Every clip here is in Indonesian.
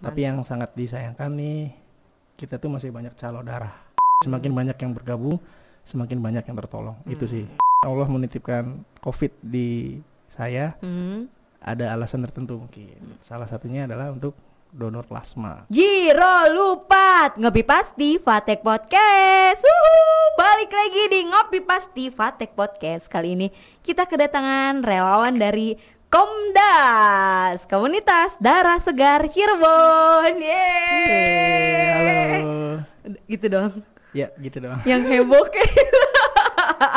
Tapi yang sangat disayangkan nih, kita tuh masih banyak calo darah. Semakin banyak yang bergabung, semakin banyak yang tertolong. Hmm. Itu sih. Allah menitipkan COVID di saya. Hmm. Ada alasan tertentu mungkin. Salah satunya adalah untuk donor plasma. Jiro lupa ngopi pasti Fatek Podcast. Uhuh, balik lagi di ngopi pasti Fatek Podcast kali ini kita kedatangan relawan dari Komdas Komunitas Darah Segar Cirebon. Yeay. Halo. Gitu dong. Ya, gitu dong. Yang heboh kayak. Gitu.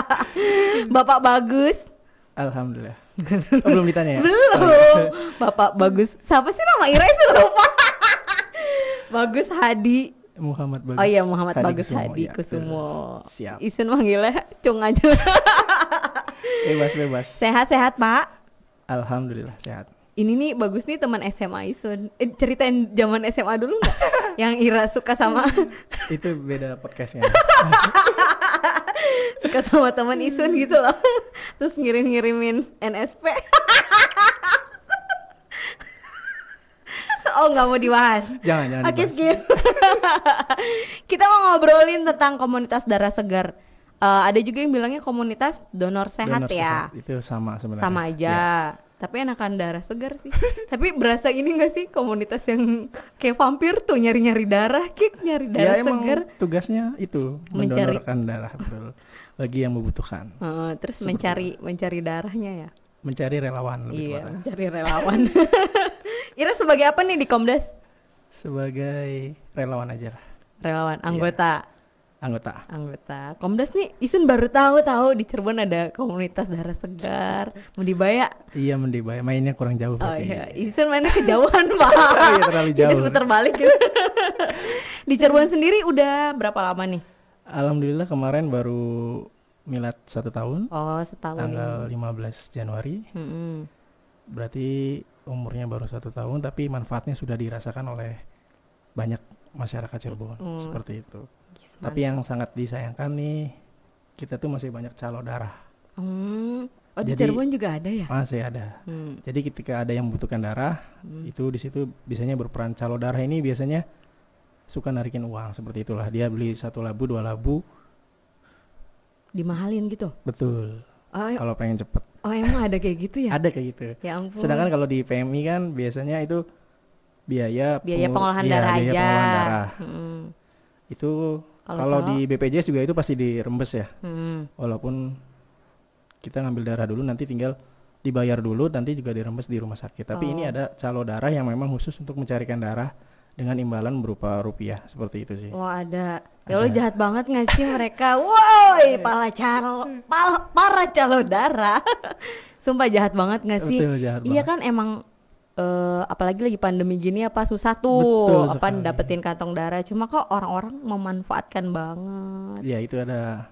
Bapak bagus. Alhamdulillah. Oh, belum ditanya ya? Belum. Oh, iya. Bapak bagus. Siapa sih nama Ira itu lupa. bagus Hadi. Muhammad Bagus. Oh iya Muhammad Hadi Bagus Kusumo, Hadi ya. Kusumo. Siap. Isun manggilnya cung aja. bebas bebas. Sehat sehat Pak. Alhamdulillah sehat. Ini nih bagus nih teman SMA Isun. Eh, ceritain zaman SMA dulu nggak? yang Ira suka sama Itu beda podcastnya. suka sama teman Isun gitu loh. Terus ngirim-ngirimin NSP. oh nggak mau dibahas. Jangan jangan. Oke okay, skip. Kita mau ngobrolin tentang komunitas darah segar. Uh, ada juga yang bilangnya komunitas donor sehat donor ya. Sehat. Itu sama sebenarnya. Sama aja. yeah. Tapi enakan darah segar sih. Tapi berasa ini gak sih komunitas yang kayak vampir tuh nyari-nyari darah, kik nyari ya, darah ya, segar. tugasnya itu mencari. mendonorkan darah betul bagi yang membutuhkan. Uh, terus Seperti mencari apa? mencari darahnya ya. Mencari relawan lebih Iya, mencari relawan. Ira sebagai apa nih di Komdes? Sebagai relawan aja lah. Relawan iya. anggota. Yeah anggota anggota Komdas nih Isun baru tahu tahu di Cirebon ada komunitas darah segar Mendibaya iya Mendibaya mainnya kurang jauh oh iya Isun mainnya kejauhan pak oh, iya, terlalu jauh Jadi seputar gitu. di Cirebon sendiri udah berapa lama nih Alhamdulillah kemarin baru milat satu tahun oh setahun tanggal 15 Januari mm -hmm. berarti umurnya baru satu tahun tapi manfaatnya sudah dirasakan oleh banyak masyarakat Cirebon mm. seperti itu tapi yang sangat disayangkan nih kita tuh masih banyak calo darah. Hmm. Oh di Cirebon juga ada ya? Masih ada. Hmm. Jadi ketika ada yang membutuhkan darah, hmm. itu di situ biasanya berperan calo darah ini biasanya suka narikin uang seperti itulah. Dia beli satu labu, dua labu. Dimahalin gitu? Betul. Oh, eh. kalau pengen cepet. Oh emang ada kayak gitu ya? ada kayak gitu. Ya ampun. Sedangkan kalau di PMI kan biasanya itu biaya biaya pengolahan ya, darah biaya aja. Pengolahan darah. Hmm. Itu kalau di BPJS juga itu pasti dirembes ya. Hmm. Walaupun kita ngambil darah dulu nanti tinggal dibayar dulu nanti juga dirembes di rumah sakit. Tapi oh. ini ada calo darah yang memang khusus untuk mencarikan darah dengan imbalan berupa rupiah seperti itu sih. Wah ada. Ya lo jahat banget gak sih mereka? Woi, pala calo, pala, para calo darah. Sumpah jahat banget gak sih? iya kan emang uh, apalagi lagi pandemi gini apa susah tuh Betul apa sekali. dapetin kantong darah cuma kok orang-orang memanfaatkan banget ya itu ada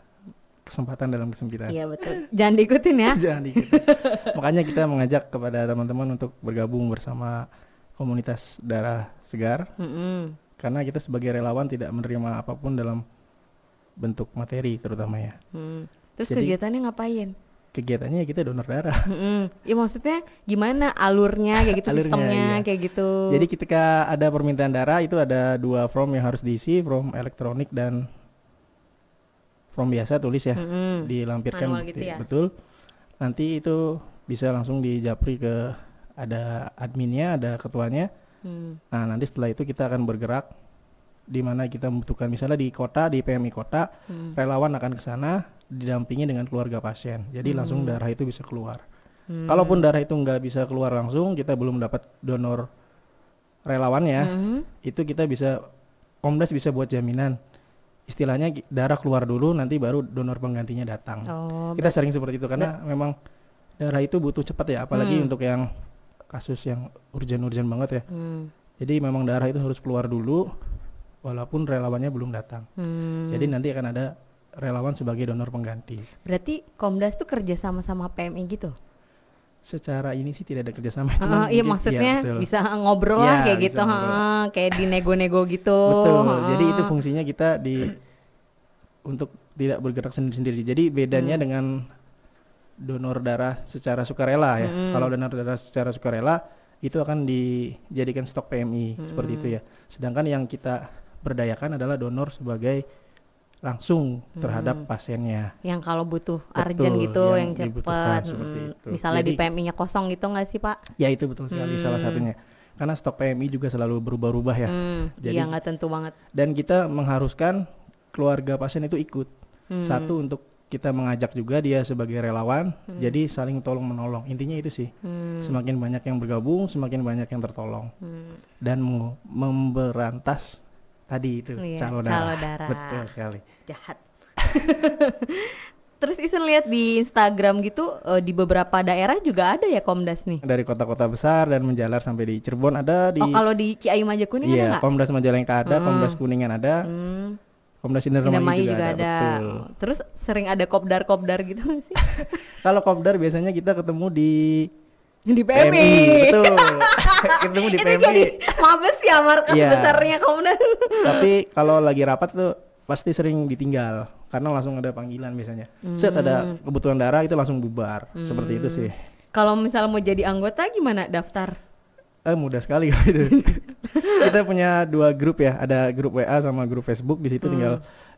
kesempatan dalam kesempitan. Iya betul. Jangan diikutin ya. Jangan diikutin. Makanya kita mengajak kepada teman-teman untuk bergabung bersama komunitas darah segar. Mm-hmm. Karena kita sebagai relawan tidak menerima apapun dalam bentuk materi terutama ya. Mm. Terus Jadi, kegiatannya ngapain? kegiatannya ya kita donor darah. Mm-hmm. Ya maksudnya gimana alurnya kayak gitu alurnya, sistemnya iya. kayak gitu. Jadi ketika ada permintaan darah itu ada dua form yang harus diisi, form elektronik dan form biasa tulis ya. Mm-hmm. Dilampirkan Manual gitu ya. betul. Nanti itu bisa langsung dijapri ke ada adminnya, ada ketuanya. Mm. Nah, nanti setelah itu kita akan bergerak di mana kita membutuhkan misalnya di kota, di PMI kota, mm. relawan akan ke sana didampingi dengan keluarga pasien. Jadi hmm. langsung darah itu bisa keluar. Hmm. Kalaupun darah itu nggak bisa keluar langsung, kita belum dapat donor relawannya, hmm. itu kita bisa Komdas bisa buat jaminan. Istilahnya darah keluar dulu, nanti baru donor penggantinya datang. Oh, kita sering seperti itu karena memang darah itu butuh cepat ya, apalagi hmm. untuk yang kasus yang urgen-urgen banget ya. Hmm. Jadi memang darah itu harus keluar dulu, walaupun relawannya belum datang. Hmm. Jadi nanti akan ada relawan sebagai donor pengganti. Berarti Komdas itu kerja sama sama PMI gitu? Secara ini sih tidak ada kerjasama. Uh, iya maksudnya ya, bisa ngobrol ya, lah iya, kayak gitu, ngobrol. Ah, kayak di nego-nego gitu. Betul. Ah. Jadi itu fungsinya kita di untuk tidak bergerak sendiri-sendiri. Jadi bedanya hmm. dengan donor darah secara sukarela ya. Hmm. Kalau donor darah secara sukarela itu akan dijadikan stok PMI hmm. seperti itu ya. Sedangkan yang kita berdayakan adalah donor sebagai langsung hmm. terhadap hmm. pasiennya. Yang kalau butuh urgent gitu yang, yang cepat, hmm. misalnya Jadi, di PMI-nya kosong gitu nggak sih Pak? Ya itu betul sekali hmm. salah satunya. Karena stok PMI juga selalu berubah-ubah ya. Hmm. Iya, jadi ya nggak tentu banget. Dan kita mengharuskan keluarga pasien itu ikut. Hmm. Satu untuk kita mengajak juga dia sebagai relawan. Hmm. Jadi saling tolong menolong. Intinya itu sih. Hmm. Semakin banyak yang bergabung, semakin banyak yang tertolong. Hmm. Dan memberantas tadi itu iya, calo darah. Calo darah. Betul sekali. Jahat. Terus Isen lihat di Instagram gitu uh, di beberapa daerah juga ada ya Komdas nih. Dari kota-kota besar dan menjalar sampai di Cirebon ada di Oh, kalau di Ciayu Maja iya, ada nggak? Komdas Majalengka ada, hmm. Komdas Kuningan ada. Hmm. Komdas Indramayu juga, juga ada. ada. Terus sering ada kopdar-kopdar gitu sih? kalau kopdar biasanya kita ketemu di di PMI, PMI betul ketemu di itu jadi mabes ya markas yeah. besarnya komunan tapi kalau lagi rapat tuh pasti sering ditinggal karena langsung ada panggilan biasanya hmm. set ada hmm. kebutuhan darah itu langsung bubar hmm. seperti itu sih hmm. kalau misalnya mau jadi anggota gimana daftar eh mudah sekali kalau itu kita punya dua grup ya ada grup WA sama grup Facebook di situ hmm. tinggal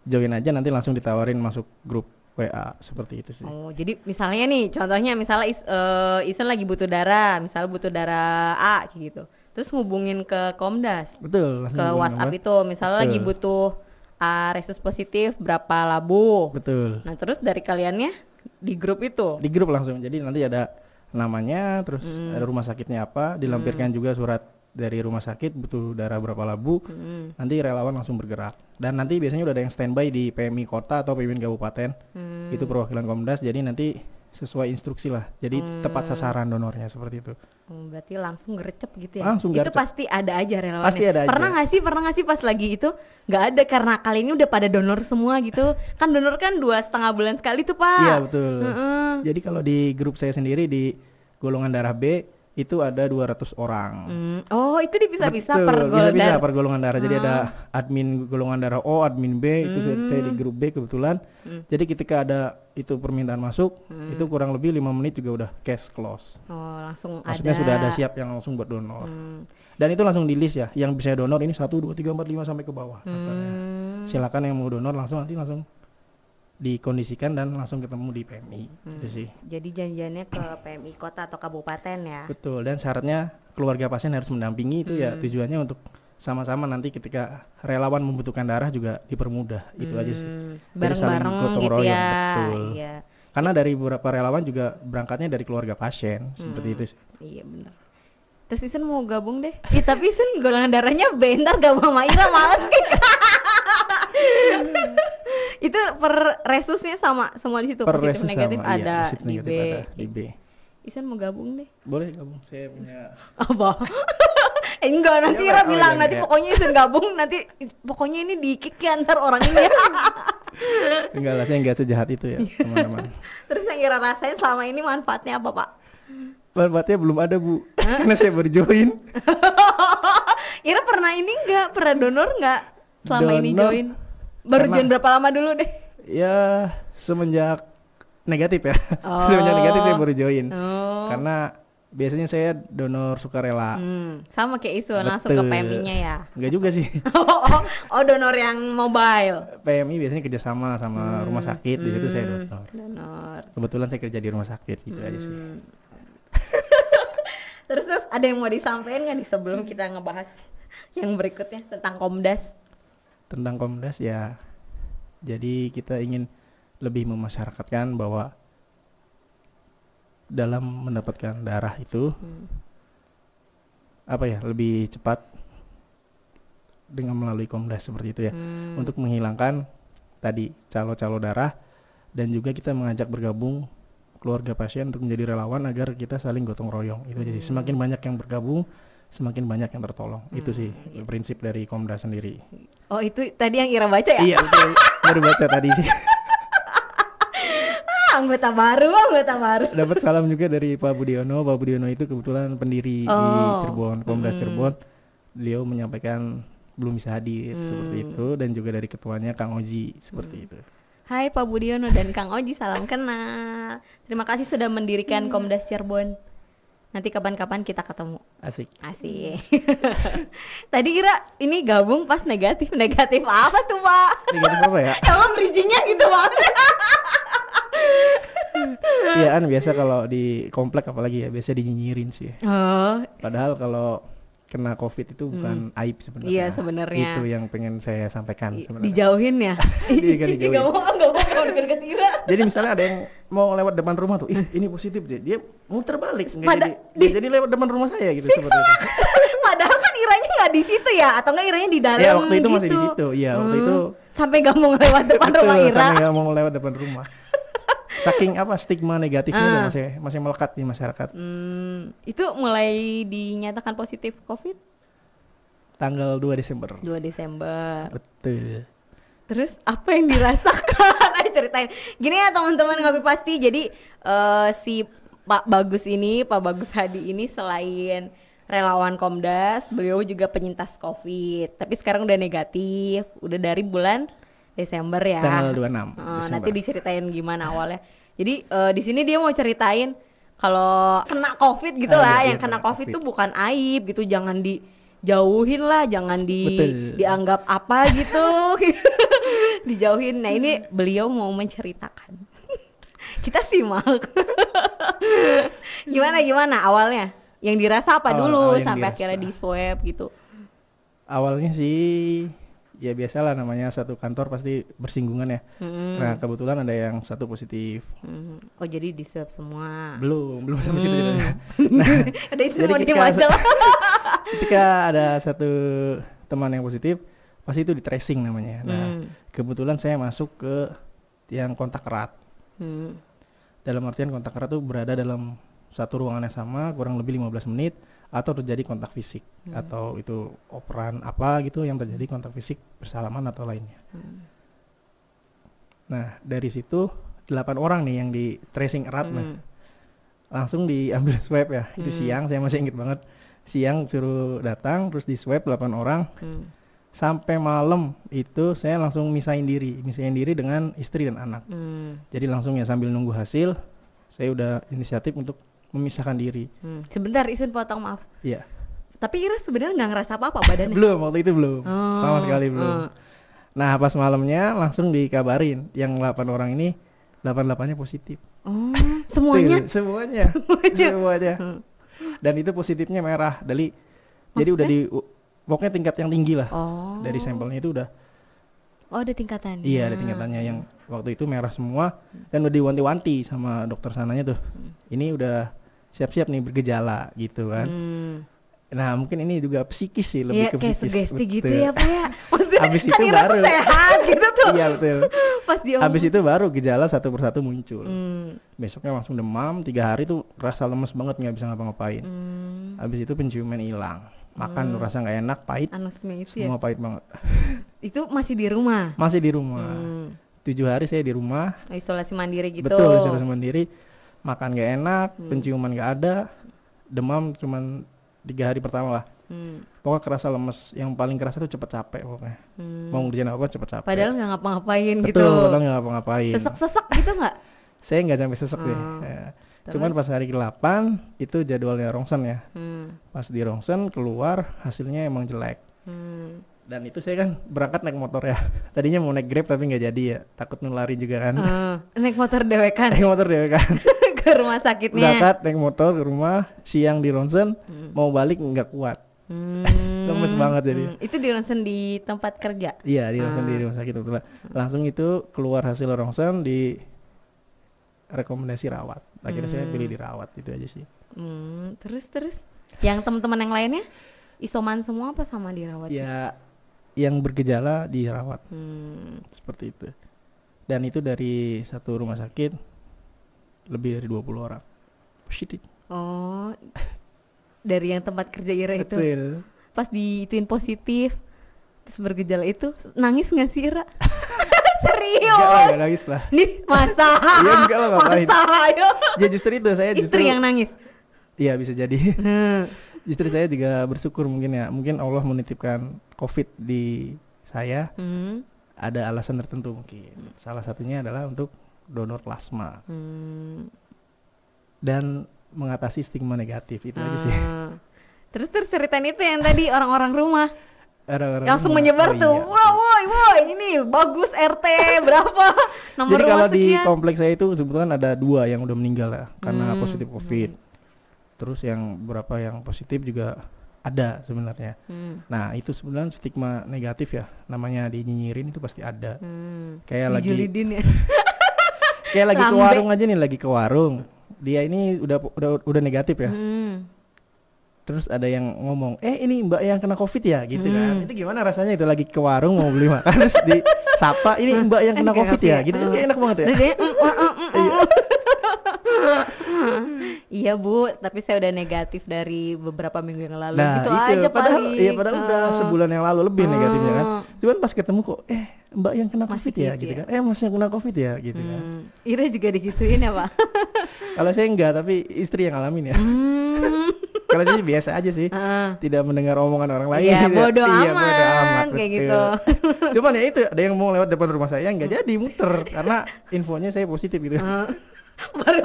join aja nanti langsung ditawarin masuk grup WA seperti itu sih. Oh, jadi misalnya nih, contohnya misalnya is, uh, eh, Isen lagi butuh darah, misalnya butuh darah A gitu. Terus hubungin ke Komdas. Betul. Ke WhatsApp itu, misalnya Betul. lagi butuh A resus positif berapa labu. Betul. Nah, terus dari kaliannya di grup itu. Di grup langsung. Jadi nanti ada namanya, terus hmm. ada rumah sakitnya apa, dilampirkan hmm. juga surat dari rumah sakit butuh darah berapa labu hmm. nanti relawan langsung bergerak dan nanti biasanya udah ada yang standby di PMI kota atau PMI kabupaten hmm. itu perwakilan Komdas jadi nanti sesuai instruksi lah jadi hmm. tepat sasaran donornya seperti itu hmm, berarti langsung gercep gitu ya langsung gercep. itu pasti ada aja relawan. pasti ada pernah nggak sih pernah nggak sih pas lagi itu nggak ada karena kali ini udah pada donor semua gitu kan donor kan dua setengah bulan sekali tuh pak iya betul -hmm. jadi kalau di grup saya sendiri di golongan darah B itu ada 200 orang. Hmm. Oh, itu bisa-bisa per golongan. Bisa-bisa per golongan darah. Hmm. Jadi ada ah. admin golongan darah O, admin B, itu hmm. saya di hmm. grup B kebetulan. Hmm. Jadi ketika ada itu permintaan masuk, hmm. itu kurang lebih lima menit juga udah cash close. Oh, langsung Maksudnya ada. sudah ada siap yang langsung buat donor. Hmm. Dan itu langsung di list ya. Yang bisa donor ini satu dua tiga empat lima sampai ke bawah. Hmm. Silakan yang mau donor langsung nanti langsung dikondisikan dan langsung ketemu di PMI gitu hmm. gitu sih. Jadi janjiannya ke PMI kota atau kabupaten ya. Betul dan syaratnya keluarga pasien harus mendampingi itu ya hmm. ya tujuannya untuk sama-sama nanti ketika relawan membutuhkan darah juga dipermudah hmm. itu aja sih. Hmm. Bareng-bareng gitu ya. betul. Iya. Karena dari beberapa relawan juga berangkatnya dari keluarga pasien hmm. seperti itu sih. Iya benar. Terus Isen mau gabung deh. Ih, eh, tapi Isen golongan darahnya bentar gak gabung sama Ira males kayak. itu per resusnya sama semua di situ. Per positif negatif sama, iya, ada iya, di negatif B. Ada, di B. Isan mau gabung deh. Boleh gabung. Saya punya apa? eh, enggak nanti Ira iya, iya, bilang iya, iya, nanti pokoknya Isan gabung nanti pokoknya ini di kick ya ntar orang ini. Ya. enggak lah saya enggak sejahat itu ya teman-teman. Terus yang Ira rasain selama ini manfaatnya apa Pak? Manfaatnya belum ada Bu. Karena saya berjoin. Ira pernah ini enggak? Pernah donor enggak? Selama donor, ini join? Baru join berapa lama dulu deh? Ya semenjak negatif ya. Oh. semenjak negatif saya baru join. Oh. Karena biasanya saya donor sukarela. Hmm, sama kayak isu Betul. langsung ke PMI-nya ya. Enggak juga sih. Oh, oh, oh, oh, donor yang mobile. PMI biasanya kerjasama sama hmm, rumah sakit hmm, di situ saya hmm, donor. Donor. Kebetulan saya kerja di rumah sakit gitu hmm. aja sih. Hmm. terus terus ada yang mau disampaikan nggak di sebelum kita ngebahas yang berikutnya tentang Komdas? tentang Komdas ya jadi kita ingin lebih memasyarakatkan bahwa dalam mendapatkan darah itu hmm. apa ya lebih cepat dengan melalui Komdas seperti itu ya hmm. untuk menghilangkan tadi calo-calo darah dan juga kita mengajak bergabung keluarga pasien untuk menjadi relawan agar kita saling gotong royong itu hmm. jadi semakin banyak yang bergabung semakin banyak yang tertolong. Hmm. Itu sih gitu. prinsip dari Komda sendiri. Oh, itu tadi yang Ira baca ya? Iya, betul. baru baca tadi sih. Ah, anggota baru, anggota baru. Dapat salam juga dari Pak Budiono. Pak Budiono itu kebetulan pendiri oh. di Cirebon, Komda hmm. Cirebon. Beliau menyampaikan belum bisa hadir hmm. seperti itu dan juga dari ketuanya Kang Oji seperti hmm. itu. Hai Pak Budiono dan Kang Oji, salam kenal. Terima kasih sudah mendirikan hmm. Komdas Cirebon. Nanti kapan-kapan kita ketemu. Asik. Asik. Tadi kira ini gabung pas negatif. Negatif apa tuh, Pak? Negatif apa ya? Kalau ya bridgingnya gitu banget. Iya, kan biasa kalau di komplek apalagi ya, biasa dinyinyirin sih. Oh. Padahal kalau kena covid itu hmm. bukan hmm. aib sebenarnya. Iya sebenarnya. Itu yang pengen saya sampaikan sebenarnya. Dijauhin ya. Iya kan dijauhin. gak mau gak mau kalau ketira. Jadi misalnya ada yang mau lewat depan rumah tuh, ih ini positif dia, dia muter balik nggak jadi, di, jadi lewat depan rumah saya gitu Siksa sebenarnya. Padahal kan iranya nggak di situ ya, atau nggak iranya di dalam? Ya waktu itu gitu. masih di gitu. situ, ya waktu hmm. itu. Sampai gak mau lewat depan rumah Ira. Sampai gak mau lewat depan rumah saking apa stigma negatifnya uh. masih masih melekat di masyarakat hmm, itu mulai dinyatakan positif covid tanggal 2 Desember 2 Desember betul terus apa yang dirasakan ayo ceritain gini ya teman-teman ngopi pasti jadi uh, si Pak Bagus ini Pak Bagus Hadi ini selain relawan Komdas beliau juga penyintas COVID tapi sekarang udah negatif udah dari bulan Desember ya. Tanggal 26. Uh, eh, Desember. Nanti diceritain gimana awalnya. Jadi uh, di sini dia mau ceritain kalau kena covid gitu lah, uh, yang kena COVID, covid tuh bukan aib gitu, jangan dijauhin lah, jangan di Betul. dianggap apa gitu. Dijauhin. Nah, ini beliau mau menceritakan. Kita simak. gimana gimana awalnya? Yang dirasa apa oh, dulu sampai dirasa. akhirnya di swab gitu? Awalnya sih ya biasalah namanya satu kantor pasti bersinggungan ya. Nah kebetulan ada yang satu positif. Oh jadi di swab semua? Belum belum sampai mm. situ nah, Jadi Nah, ada isi mau ketika, ketika ada satu teman yang positif pasti itu di tracing namanya. Nah mm. kebetulan saya masuk ke yang kontak erat. Mm. Dalam artian kontak erat itu berada dalam satu ruangan yang sama kurang lebih 15 menit atau terjadi kontak fisik hmm. atau itu operan apa gitu yang terjadi kontak fisik bersalaman atau lainnya. Hmm. Nah dari situ delapan orang nih yang di tracing erat hmm. nah langsung diambil swab ya hmm. itu siang saya masih inget banget siang suruh datang terus di swab delapan orang hmm. sampai malam itu saya langsung misahin diri misahin diri dengan istri dan anak hmm. jadi langsung ya sambil nunggu hasil saya udah inisiatif untuk memisahkan diri. Hmm. Sebentar, Isun potong maaf. Iya. Yeah. Tapi Ira sebenarnya nggak ngerasa apa-apa badannya. belum, waktu itu belum. Oh, Sama sekali belum. Oh. Nah, pas malamnya langsung dikabarin yang 8 orang ini 88-nya positif. Oh, semuanya? semuanya. semuanya. Hmm. semuanya. Dan itu positifnya merah. Dari Maksudnya? jadi udah di pokoknya tingkat yang tinggi lah. Oh. Dari sampelnya itu udah Oh, ada tingkatannya. Iya, ada tingkatannya yang waktu itu merah semua hmm. dan udah diwanti-wanti sama dokter sananya tuh. Hmm. Ini udah siap-siap nih bergejala gitu kan. Hmm. Nah mungkin ini juga psikis sih lebih ya, ke kayak sugesti gitu ya pak ya. Abis kan itu baru tuh sehat gitu tuh. iya betul. Pas Abis itu baru gejala satu persatu muncul. Hmm. Besoknya langsung demam tiga hari tuh rasa lemes banget nggak bisa ngapa-ngapain. Hmm. Abis itu penciuman hilang. Makan hmm. rasa nggak enak, pahit. Anosmia itu ya? Semua ya? pahit banget. itu masih di rumah. Masih di rumah. Hmm. Tujuh hari saya di rumah. Isolasi mandiri gitu. Betul isolasi mandiri makan gak enak hmm. penciuman gak ada demam cuman tiga hari pertama lah hmm. pokoknya kerasa lemes yang paling kerasa tuh cepet capek pokoknya hmm. mau ngerjain apa cepet capek padahal nggak ngapa-ngapain gitu. Betul, padahal nggak ngapa-ngapain sesek-sesek gitu nggak saya nggak sampai sesek hmm. deh oh. ya. cuman pas hari ke-8 itu jadwalnya rongsen ya hmm. pas di rongsen keluar hasilnya emang jelek hmm. dan itu saya kan berangkat naik motor ya tadinya mau naik grab tapi nggak jadi ya takut nulari juga kan uh, naik motor dewekan naik motor dewekan ke rumah sakitnya berangkat naik motor ke rumah siang di ronsen hmm. mau balik nggak kuat hmm. lemes banget jadi hmm. itu di ronsen di tempat kerja iya di ronsen hmm. di ah. rumah sakit betul langsung itu keluar hasil ronsen di rekomendasi rawat akhirnya hmm. saya pilih dirawat hmm. itu aja sih hmm. terus terus yang teman-teman yang lainnya isoman semua apa sama dirawat ya yang bergejala dirawat hmm. seperti itu dan itu dari satu rumah sakit lebih dari 20 orang positif oh dari yang tempat kerja Ira itu Betul. pas diituin positif terus bergejala itu nangis nggak sih Ira serius lah lah nih masa iya enggak lah ngapain masa ayo ya justru itu saya istri justru, yang nangis iya bisa jadi hmm. justru saya juga bersyukur mungkin ya mungkin Allah menitipkan covid di saya hmm. ada alasan tertentu mungkin salah satunya adalah untuk donor plasma hmm. dan mengatasi stigma negatif itu hmm. aja sih ah. terus terus ceritain itu yang tadi orang-orang rumah Orang-orang langsung menyebar oh, tuh, iya. wow, woi, woi, ini bagus RT berapa nomor Jadi kalau di kompleks saya itu sebetulnya ada dua yang udah meninggal ya karena hmm. positif COVID. Hmm. Terus yang berapa yang positif juga ada sebenarnya. Hmm. Nah itu sebenarnya stigma negatif ya, namanya dinyinyirin itu pasti ada. Hmm. Kayak Dijulidin lagi. ya. kayak lagi Lambe. ke warung aja nih lagi ke warung dia ini udah udah udah negatif ya hmm. terus ada yang ngomong eh ini mbak yang kena covid ya gitu kan. hmm. kan itu gimana rasanya itu lagi ke warung mau beli makan terus di sapa ini hmm. mbak yang eh, kena covid ya? ya gitu kan hmm. kayak enak banget ya mm, mm, mm, iya. iya bu, tapi saya udah negatif dari beberapa minggu yang lalu. Nah, gitu itu. aja padahal, paling. Iya padahal uh. udah sebulan yang lalu lebih negatifnya kan. Hmm. Cuman pas ketemu kok, eh Mbak yang kena covid COVID ya, gitu, gitu kan. ya. kan? Eh masih yang kena COVID ya, gitu kan. hmm. kan? Ira juga digituin ya pak? Kalau saya enggak, tapi istri yang ngalamin ya. Hmm. Kalau saya biasa aja sih, uh. tidak mendengar omongan orang lain. Iya, gitu ya. bodoh ya, amat, bodo amat kayak gitu. Cuman ya itu, ada yang mau lewat depan rumah saya nggak jadi muter karena infonya saya positif gitu. Uh. Baru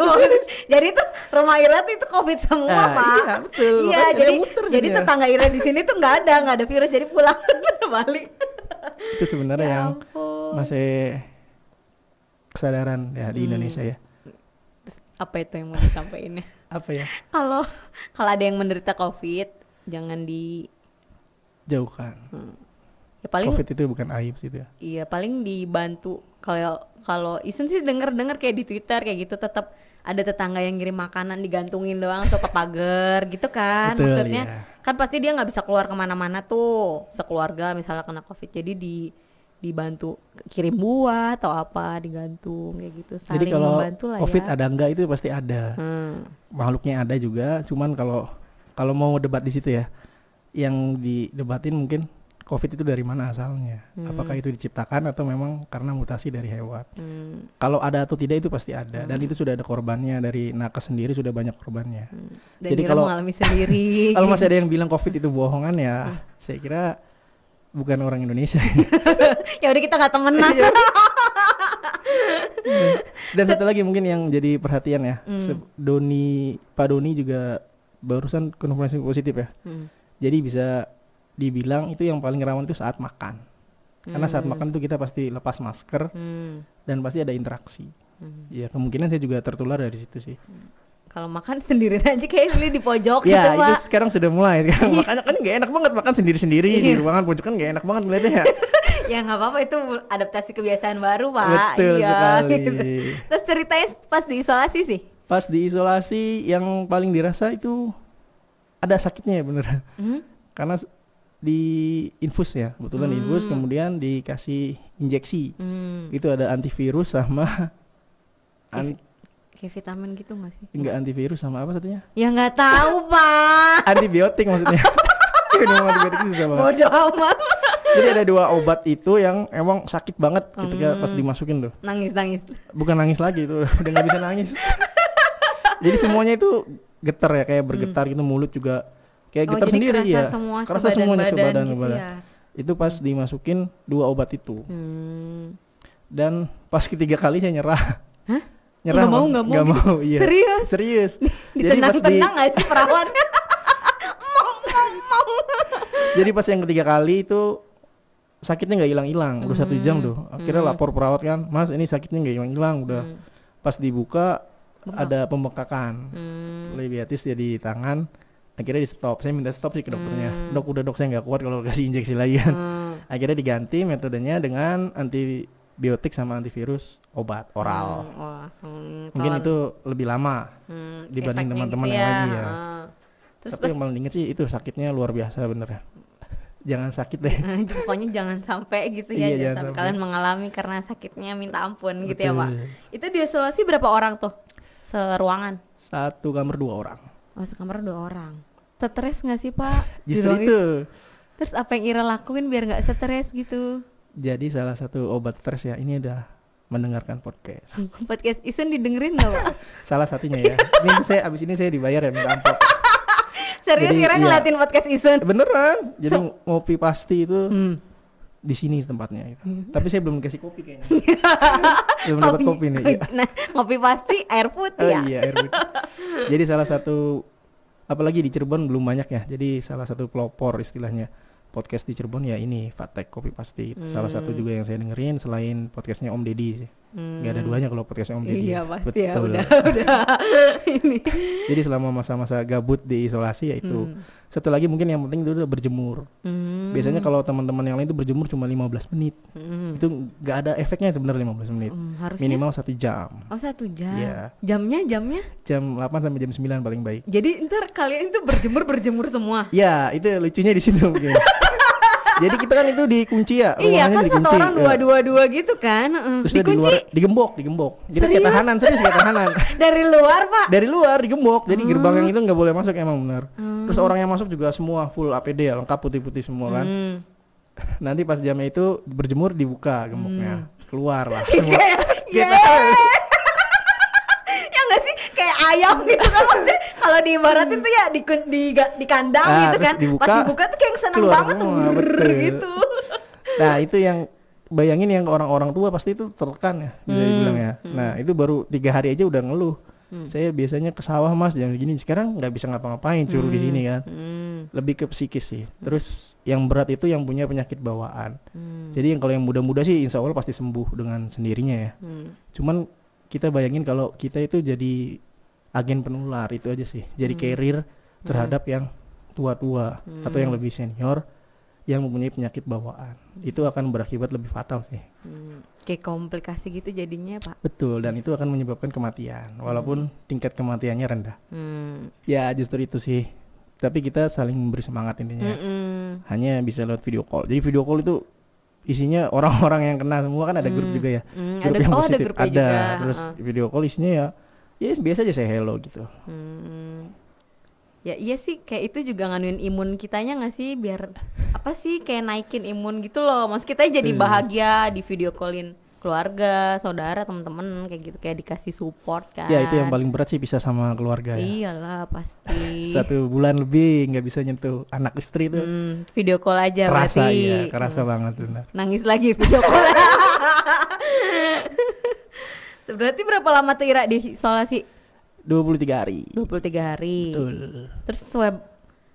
jadi itu rumah Ira itu covid semua nah, pak. Iya betul. Iya jadi jadi tetangga Ira di sini tuh nggak ada nggak ada virus jadi pulang balik. itu sebenarnya ya yang masih kesadaran ya di hmm. Indonesia ya apa itu yang mau disampaikan ya? apa ya kalau kalau ada yang menderita covid jangan di jauhkan hmm. ya paling covid itu bukan aib sih itu ya iya paling dibantu kalau kalau isun sih denger dengar kayak di twitter kayak gitu tetap ada tetangga yang ngirim makanan digantungin doang tuh ke pagar gitu kan Betul, maksudnya yeah. kan pasti dia nggak bisa keluar kemana-mana tuh sekeluarga misalnya kena covid jadi di dibantu kirim buah atau apa digantung kayak gitu saling jadi kalau membantu lah covid ya. ada enggak itu pasti ada hmm. makhluknya ada juga cuman kalau kalau mau debat di situ ya yang didebatin mungkin COVID itu dari mana asalnya? Hmm. Apakah itu diciptakan atau memang karena mutasi dari hewan? Hmm. Kalau ada atau tidak itu pasti ada hmm. dan itu sudah ada korbannya dari nakes sendiri sudah banyak korbannya. Hmm. Dan Jadi kalau mengalami sendiri. kalau masih ada yang bilang COVID itu bohongan ya, hmm. saya kira bukan orang Indonesia. ya udah kita nggak temenan. Iya. Dan satu lagi mungkin yang jadi perhatian ya, mm. Doni Pak Doni juga barusan konfirmasi positif ya. Mm. Jadi bisa dibilang itu yang paling rawan itu saat makan karena saat hmm. makan itu kita pasti lepas masker hmm. dan pasti ada interaksi hmm. ya kemungkinan saya juga tertular dari situ sih hmm. kalau makan sendiri aja kayak sendiri di pojok ya, gitu pak. itu sekarang sudah mulai sekarang iya. makanya kan nggak enak banget makan sendiri sendiri di iya. ruangan pojok kan nggak enak banget melihatnya ya ya nggak apa-apa itu adaptasi kebiasaan baru pak betul ya, sekali gitu. terus ceritanya pas di isolasi sih pas di isolasi yang paling dirasa itu ada sakitnya ya beneran hmm? karena di infus ya kebetulan hmm. infus kemudian dikasih injeksi hmm. itu ada antivirus sama an kayak vitamin gitu nggak sih enggak antivirus sama apa satunya ya nggak tahu pak antibiotik maksudnya antibiotik sama jadi ada dua obat itu yang emang sakit banget hmm. ketika pas dimasukin tuh nangis nangis bukan nangis lagi itu udah nggak bisa nangis jadi semuanya itu getar ya kayak bergetar hmm. gitu mulut juga kayak oh, getar sendiri kerasa ya semua kerasa semuanya badan, badan, gitu Ya. itu pas dimasukin dua obat itu hmm. dan pas ketiga kali saya nyerah Hah? nyerah nggak mau nggak mau, gak mau, gitu? mau iya. serius serius jadi pas di nggak sih perawan jadi pas yang ketiga kali itu sakitnya nggak hilang-hilang udah hmm. satu jam hmm. tuh akhirnya hmm. lapor perawat kan mas ini sakitnya nggak hilang-hilang udah hmm. pas dibuka Bengkak. ada pembekakan, hmm. lebih jadi tangan akhirnya di stop saya minta stop sih ke dokternya hmm. dok udah dok saya nggak kuat kalau kasih injeksi lagi kan hmm. akhirnya diganti metodenya dengan antibiotik sama antivirus obat oral hmm. Wah, mungkin itu lebih lama hmm, dibanding teman-teman gitu ya. yang lagi ya terus tapi pas... yang paling inget sih itu sakitnya luar biasa bener ya jangan sakit deh pokoknya jangan sampai gitu ya iya, jangan, jangan sampai, kalian mengalami karena sakitnya minta ampun Betul. gitu ya pak itu di isolasi berapa orang tuh seruangan satu kamar dua orang oh sekamar dua orang stres nggak sih pak justru itu. terus apa yang Ira lakuin biar nggak stres gitu jadi salah satu obat stres ya ini udah mendengarkan podcast podcast Isen didengerin nggak pak salah satunya ya ini saya abis ini saya dibayar ya minta ampok serius Ira iya. ngeliatin podcast Isen? beneran jadi so, ngopi pasti itu hmm di sini tempatnya gitu. hmm. tapi saya belum kasih kopi kayaknya belum dapat kopi nih ya. nah kopi pasti air putih oh, ya iya, air putih. jadi salah satu apalagi di Cirebon belum banyak ya jadi salah satu pelopor istilahnya podcast di Cirebon ya ini Fatek Kopi Pasti hmm. salah satu hmm. juga yang saya dengerin selain podcastnya Om Deddy Hmm. Gak ada duanya kalau podcast Om Deddy. Iya ya. pasti ya, Betul. ya. Udah, udah. ini. Jadi selama masa-masa gabut di isolasi ya itu. Hmm. Satu lagi mungkin yang penting itu udah berjemur. Hmm. Biasanya kalau teman-teman yang lain itu berjemur cuma 15 menit. Hmm. Itu gak ada efeknya sebenarnya 15 menit. Hmm, harusnya? Minimal satu jam. Oh satu jam. Iya. Jamnya jamnya? Jam 8 sampai jam 9 paling baik. Jadi ntar kalian itu berjemur berjemur semua. Iya itu lucunya di situ mungkin. Jadi kita kan itu dikunci ya. Iya kan dikunci. satu orang dua ya. dua dua gitu kan. Terus dikunci. Di luar, digembok, digembok. Jadi serius? kayak tahanan, serius kayak tahanan. Dari luar pak? Dari luar digembok. Jadi hmm. gerbang yang itu nggak boleh masuk emang benar. Hmm. Terus orang yang masuk juga semua full APD ya, lengkap putih-putih semua kan. Hmm. Nanti pas jamnya itu berjemur dibuka gemboknya, hmm. keluar lah semua. yeah. Kita, yeah. ya nggak sih kayak ayam gitu kan kalau di Barat itu ya di di, di kandang nah, gitu kan dibuka, pas dibuka tuh kayak seneng banget tuh brrr, gitu nah itu yang bayangin yang orang-orang tua pasti itu tertekan ya bisa hmm. dibilang ya hmm. nah itu baru tiga hari aja udah ngeluh hmm. saya biasanya ke sawah mas jangan segini sekarang nggak bisa ngapa-ngapain curu hmm. di sini kan hmm. lebih ke psikis sih hmm. terus yang berat itu yang punya penyakit bawaan hmm. jadi yang kalau yang muda-muda sih insya allah pasti sembuh dengan sendirinya ya hmm. cuman kita bayangin kalau kita itu jadi agen penular itu aja sih jadi hmm. carrier terhadap hmm. yang tua-tua hmm. atau yang hmm. lebih senior yang mempunyai penyakit bawaan itu akan berakibat lebih fatal sih hmm. kayak komplikasi gitu jadinya pak betul dan itu akan menyebabkan kematian walaupun hmm. tingkat kematiannya rendah hmm. ya justru itu sih tapi kita saling memberi semangat intinya hmm -mm. hanya bisa lewat video call jadi video call itu isinya orang-orang yang kena semua kan ada grup hmm. juga ya hmm. grup ada, yang oh, positif ada, ada juga. terus uh. video call isinya ya ya biasa aja saya hello gitu hmm. ya iya sih kayak itu juga nganuin imun kitanya nggak sih biar apa sih kayak naikin imun gitu loh maksud kita jadi hmm. bahagia di video callin keluarga saudara temen-temen kayak gitu kayak dikasih support kan ya itu yang paling berat sih bisa sama keluarga ya. iyalah pasti satu bulan lebih nggak bisa nyentuh anak istri tuh hmm, video call aja kerasa ya kerasa hmm. banget benar nangis lagi video call Berarti berapa lama tuh Ira di isolasi? 23 hari. 23 hari. Betul. Terus swab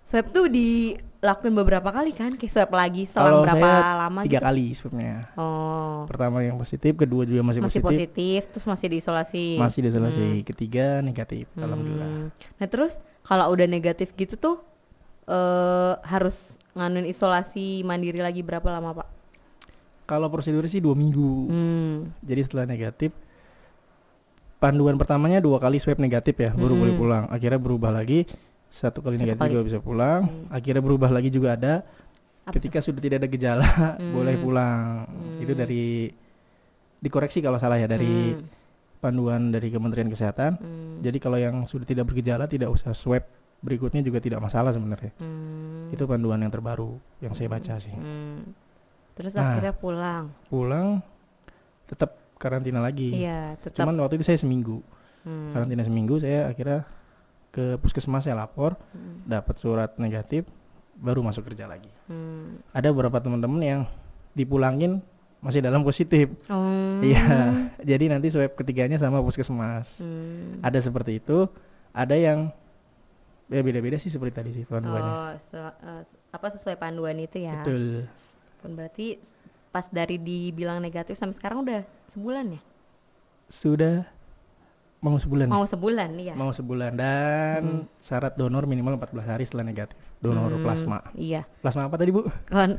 swab tuh dilakuin beberapa kali kan? Kayak swab lagi selama berapa lama? Tiga gitu? kali swabnya. Oh. Pertama yang positif, kedua juga masih, masih positif. Masih positif, terus masih diisolasi. Masih diisolasi. Hmm. Ketiga negatif. Hmm. Alhamdulillah. Nah terus kalau udah negatif gitu tuh uh, harus nganuin isolasi mandiri lagi berapa lama pak? Kalau prosedur sih dua minggu. Hmm. Jadi setelah negatif panduan pertamanya dua kali swab negatif ya baru hmm. boleh pulang akhirnya berubah lagi satu kali satu negatif kali. juga bisa pulang hmm. akhirnya berubah lagi juga ada Apa ketika sudah tidak ada gejala hmm. boleh mm. pulang hmm. itu mm. dari dikoreksi kalau salah ya dari hmm. panduan dari Kementerian Kesehatan hmm. jadi kalau yang sudah tidak bergejala tidak usah swab berikutnya juga tidak masalah sebenarnya hmm. itu panduan yang terbaru yang saya baca sih hmm. terus nah, akhirnya pulang pulang tetap karantina lagi. Iya, tetap. Cuman waktu itu saya seminggu. Hmm. Karantina seminggu saya akhirnya ke puskesmas saya lapor, hmm. dapat surat negatif, baru masuk kerja lagi. Hmm. Ada beberapa teman-teman yang dipulangin masih dalam positif. Oh. Iya. Jadi nanti swab ketiganya sama puskesmas. Hmm. Ada seperti itu, ada yang ya beda-beda sih seperti tadi sih panduannya. Oh, so, uh, eh, apa sesuai panduan itu ya. Betul. Berarti pas dari dibilang negatif sampai sekarang udah sebulan ya? Sudah mau sebulan. Mau sebulan, iya. Mau sebulan dan hmm. syarat donor minimal 14 hari setelah negatif. Donor hmm, plasma. Iya. Plasma apa tadi, Bu? Kon.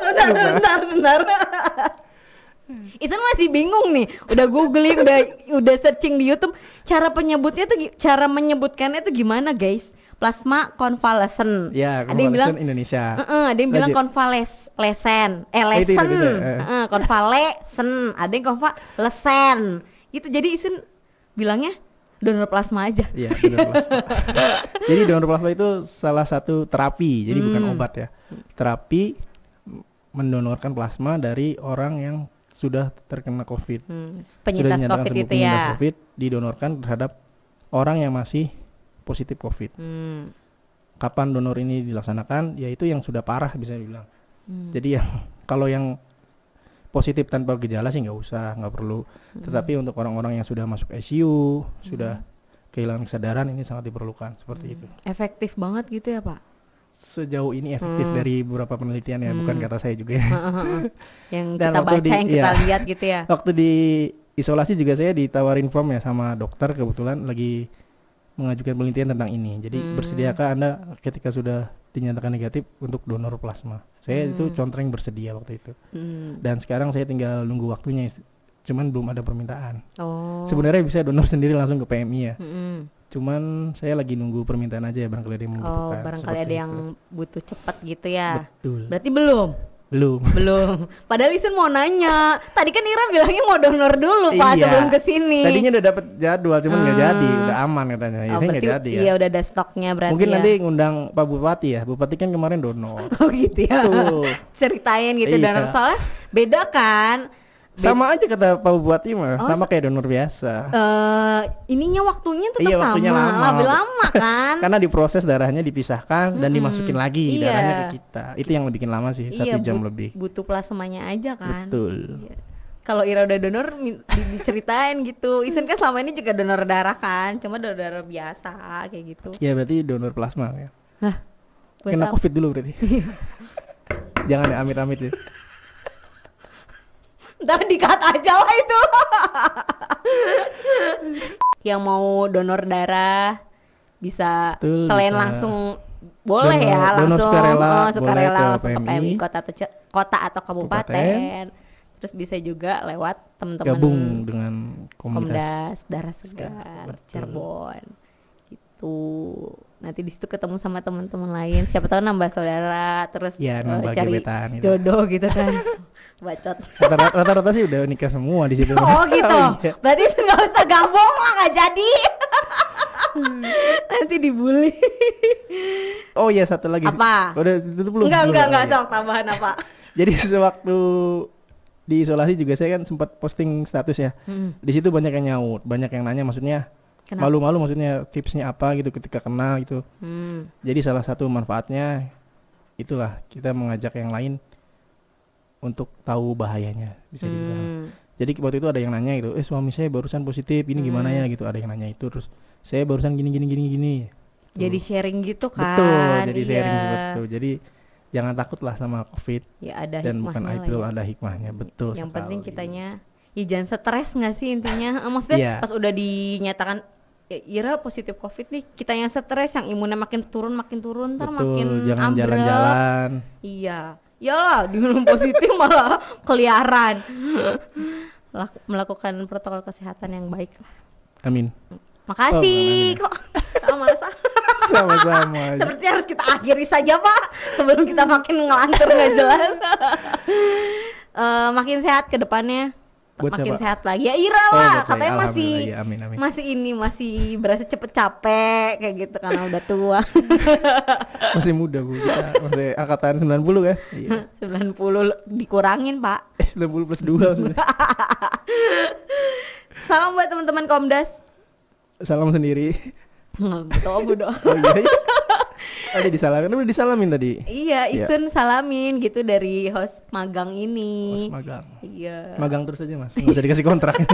sudah benar benar. Isan masih bingung nih. Udah googling, udah udah searching di YouTube cara penyebutnya tuh cara menyebutkannya tuh gimana, guys? plasma konvalesen. Ya, ada yang bilang Indonesia. Uh -uh, ada yang bilang konvalesen, eh oh, lesen, eh, konvalesen. Ya. Ada yang konvalesen. Gitu. Jadi isin bilangnya donor plasma aja. Iya, donor plasma. jadi donor plasma itu salah satu terapi, jadi hmm. bukan obat ya. Terapi mendonorkan plasma dari orang yang sudah terkena COVID. Hmm. Penyintas sudah COVID itu ya. COVID didonorkan terhadap orang yang masih positif COVID. Hmm. Kapan donor ini dilaksanakan? Yaitu yang sudah parah bisa dibilang. Hmm. Jadi yang kalau yang positif tanpa gejala sih nggak usah, nggak perlu. Hmm. Tetapi untuk orang-orang yang sudah masuk ICU, hmm. sudah kehilangan kesadaran ini sangat diperlukan seperti hmm. itu. Efektif banget gitu ya Pak? Sejauh ini efektif hmm. dari beberapa penelitian ya, hmm. bukan kata saya juga. Ya. yang kita baca, di, yang iya. kita ya, lihat gitu ya. Waktu di isolasi juga saya ditawarin form ya sama dokter kebetulan lagi mengajukan penelitian tentang ini. Jadi hmm. bersediakah Anda ketika sudah dinyatakan negatif untuk donor plasma? Saya hmm. itu contreng bersedia waktu itu. Hmm. Dan sekarang saya tinggal nunggu waktunya cuman belum ada permintaan. Oh. Sebenarnya bisa donor sendiri langsung ke PMI ya. Hmm. Cuman saya lagi nunggu permintaan aja ya barangkali ada yang membutuhkan. Oh, barangkali ada itu. yang butuh cepat gitu ya. Betul. Berarti belum. Belum. Belum. Padahal Isin mau nanya. Tadi kan Ira bilangnya mau donor dulu Pak iya. sebelum kesini. Tadinya udah dapet jadwal, cuman nggak hmm. jadi. Udah aman katanya. Oh, Isin nggak jadi ya. Iya udah ada stoknya berarti. Mungkin ya. nanti ngundang Pak Bupati ya. Bupati kan kemarin donor. oh gitu ya. Tuh. Ceritain gitu iya. donor soalnya beda kan sama aja kata Pak Bupati mah, oh, sama kayak donor biasa. Eh uh, ininya waktunya tetap iya, waktunya sama, lama. lebih lama kan? Karena diproses darahnya dipisahkan hmm, dan dimasukin lagi iya. darahnya ke kita. Itu yang bikin lama sih, iya, satu iya, jam but, lebih. Butuh plasmanya aja kan? Betul. Iya. Kalau Ira udah donor diceritain gitu. Isen kan selama ini juga donor darah kan, cuma donor darah biasa kayak gitu. Iya, berarti donor plasma ya. Hah. Kena Covid dulu berarti. Iya. Jangan ya amit-amit ya ntar dikat aja lah itu yang mau donor darah bisa Betul, selain bisa. langsung boleh ya, donor, ya langsung donor sukarela, oh, sukarela langsung ke PMI kota atau kota atau kabupaten, Kupaten. terus bisa juga lewat teman-teman gabung dengan komunitas Komdas darah segar Cirebon gitu nanti di situ ketemu sama teman-teman lain siapa tahu nambah saudara terus ya, nambah cari gebetan, gitu. jodoh gitu kan bacot rata-rata sih udah nikah semua di situ oh gitu oh, iya. berarti nggak usah gabung lah nggak jadi nanti dibully oh iya satu lagi apa udah itu belum enggak enggak enggak sok tambahan apa jadi sewaktu di isolasi juga saya kan sempat posting status ya hmm. di situ banyak yang nyaut banyak yang nanya maksudnya malu-malu maksudnya tipsnya apa gitu ketika kena gitu hmm. jadi salah satu manfaatnya itulah kita mengajak yang lain untuk tahu bahayanya bisa hmm. jadi waktu itu ada yang nanya gitu eh suami saya barusan positif ini hmm. gimana ya hmm. gitu ada yang nanya itu terus saya barusan gini gini gini gini jadi sharing gitu kan betul jadi iya. sharing betul jadi jangan takut lah sama covid ya, ada dan bukan itu ya. ada hikmahnya betul yang sekali. penting kitanya gitu. ya stres nggak sih intinya maksudnya yeah. pas udah dinyatakan ya, Ira positif covid nih kita yang stres yang imunnya makin turun makin turun ntar Betul, makin jangan jalan-jalan iya ya diminum positif malah keliaran melakukan protokol kesehatan yang baik lah amin makasih oh, amin, amin. kok sama-sama seperti harus kita akhiri saja pak sebelum kita makin ngelantur nggak jelas uh, makin sehat ke depannya buat makin siapa? sehat lagi ya Ira oh, lah katanya masih ya, amin, amin. masih ini masih berasa cepet capek kayak gitu karena udah tua masih muda bu kita masih angkatan 90 ya iya. 90 dikurangin pak eh, 90 plus 2 salam buat teman-teman Komdas salam sendiri Betul, Bu Oh iya. iya. Ada disalamin udah disalamin tadi iya, iya. Isun yeah. salamin gitu dari host magang ini host magang iya yeah. magang terus aja mas nggak usah dikasih kontrak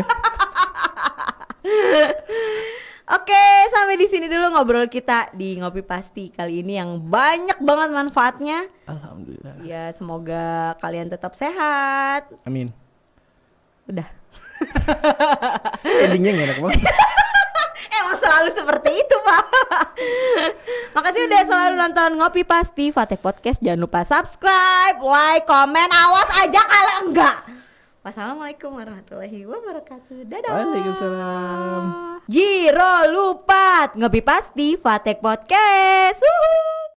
Oke, sampai di sini dulu ngobrol kita di Ngopi Pasti kali ini yang banyak banget manfaatnya. Alhamdulillah. Ya, semoga kalian tetap sehat. Amin. Udah. Endingnya enak banget. emang selalu seperti itu pak makasih udah selalu hmm. nonton ngopi pasti Fatek Podcast jangan lupa subscribe like komen awas aja kalau enggak Wassalamualaikum warahmatullahi wabarakatuh. Dadah. Waalaikumsalam. Jiro lupa ngopi pasti Fatek Podcast. Wuhu.